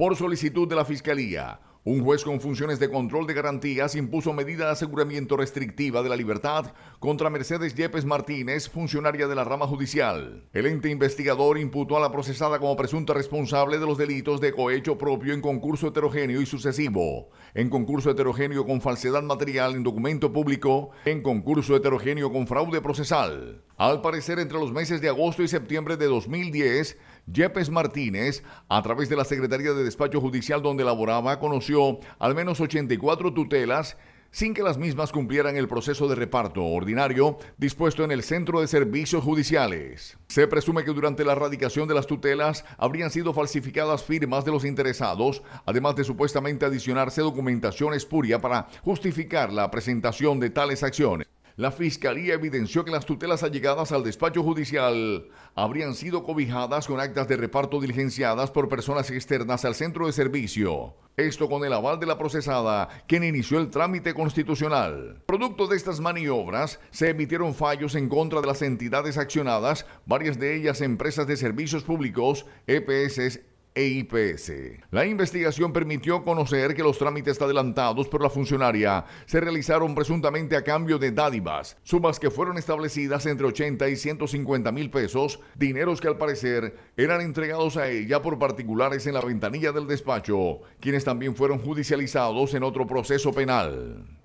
Por solicitud de la Fiscalía, un juez con funciones de control de garantías impuso medida de aseguramiento restrictiva de la libertad contra Mercedes Yepes Martínez, funcionaria de la rama judicial. El ente investigador imputó a la procesada como presunta responsable de los delitos de cohecho propio en concurso heterogéneo y sucesivo, en concurso heterogéneo con falsedad material en documento público, en concurso heterogéneo con fraude procesal. Al parecer, entre los meses de agosto y septiembre de 2010, Yepes Martínez, a través de la Secretaría de Despacho Judicial donde laboraba, conoció al menos 84 tutelas sin que las mismas cumplieran el proceso de reparto ordinario dispuesto en el Centro de Servicios Judiciales. Se presume que durante la erradicación de las tutelas habrían sido falsificadas firmas de los interesados, además de supuestamente adicionarse documentación espuria para justificar la presentación de tales acciones. La Fiscalía evidenció que las tutelas allegadas al despacho judicial habrían sido cobijadas con actas de reparto diligenciadas por personas externas al centro de servicio. Esto con el aval de la procesada, quien inició el trámite constitucional. Producto de estas maniobras, se emitieron fallos en contra de las entidades accionadas, varias de ellas empresas de servicios públicos, EPS e la investigación permitió conocer que los trámites adelantados por la funcionaria se realizaron presuntamente a cambio de dádivas, sumas que fueron establecidas entre 80 y 150 mil pesos, dineros que al parecer eran entregados a ella por particulares en la ventanilla del despacho, quienes también fueron judicializados en otro proceso penal.